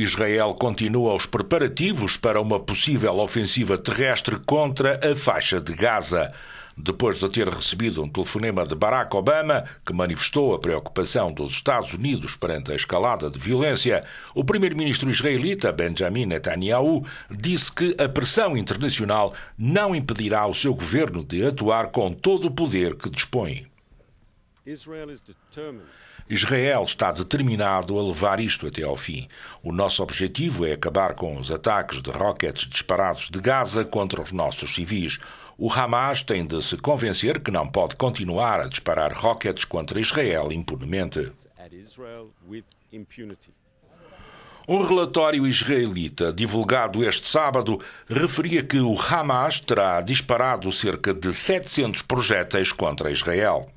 Israel continua os preparativos para uma possível ofensiva terrestre contra a faixa de Gaza. Depois de ter recebido um telefonema de Barack Obama, que manifestou a preocupação dos Estados Unidos perante a escalada de violência, o primeiro-ministro israelita Benjamin Netanyahu disse que a pressão internacional não impedirá o seu governo de atuar com todo o poder que dispõe. Israel está determinado a levar isto até ao fim. O nosso objetivo é acabar com os ataques de rockets disparados de Gaza contra os nossos civis. O Hamas tem de se convencer que não pode continuar a disparar rockets contra Israel impunemente. Um relatório israelita divulgado este sábado referia que o Hamas terá disparado cerca de 700 projéteis contra Israel.